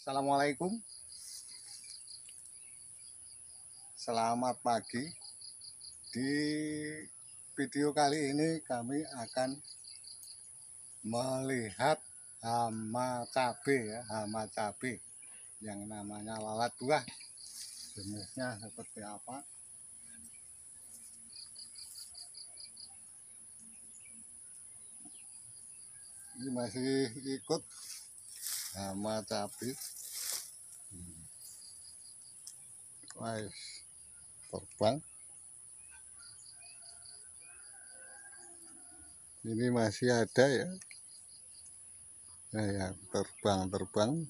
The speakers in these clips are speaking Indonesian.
Assalamualaikum Selamat pagi Di video kali ini kami akan Melihat hama cabe, ya Hama cabe Yang namanya lalat buah Jenisnya seperti apa Ini masih ikut sama tapi nice hmm. terbang ini masih ada ya nah ya terbang-terbang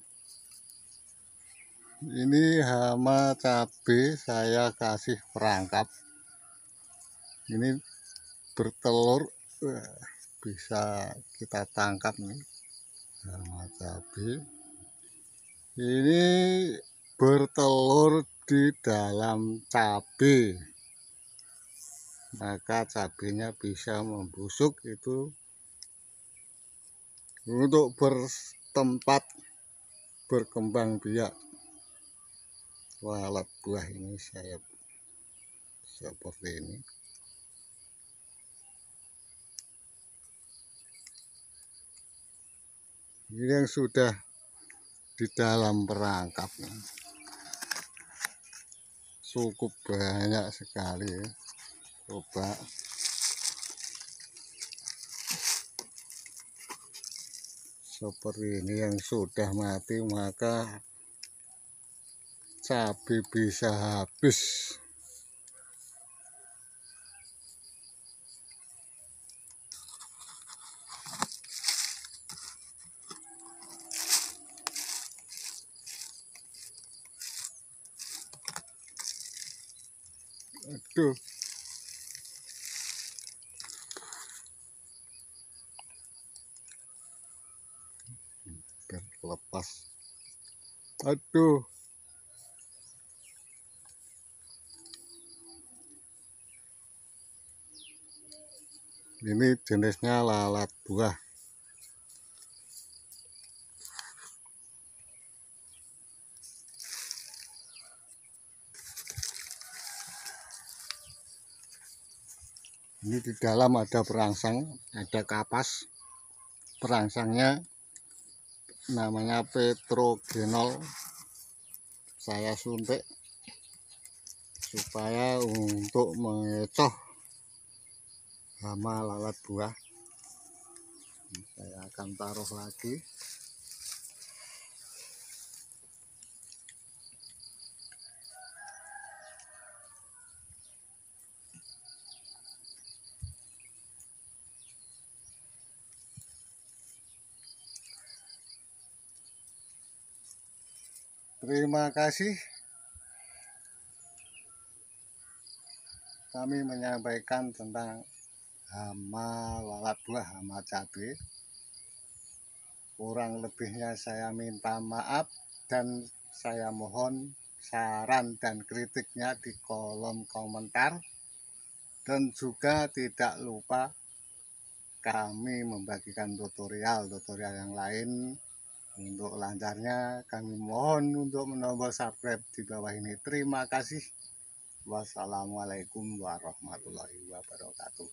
ini hama cabai saya kasih perangkap ini bertelur eh, bisa kita tangkap nih Nah, cabai ini bertelur di dalam cabai maka cabainya bisa membusuk itu untuk bertempat berkembang biak walat buah ini saya seperti ini ini yang sudah di dalam perangkap cukup banyak sekali ya. coba seperti ini yang sudah mati maka cabai bisa habis Aduh. lepas. Aduh. Ini jenisnya lalat buah. ini di dalam ada perangsang ada kapas perangsangnya namanya petrogenol saya suntik supaya untuk mengecoh hama lalat buah saya akan taruh lagi Terima kasih. Kami menyampaikan tentang hama lalat buah, hama cabai. Kurang lebihnya saya minta maaf dan saya mohon saran dan kritiknya di kolom komentar. Dan juga tidak lupa kami membagikan tutorial-tutorial yang lain untuk lancarnya kami mohon untuk menombol subscribe di bawah ini. Terima kasih. Wassalamualaikum warahmatullahi wabarakatuh.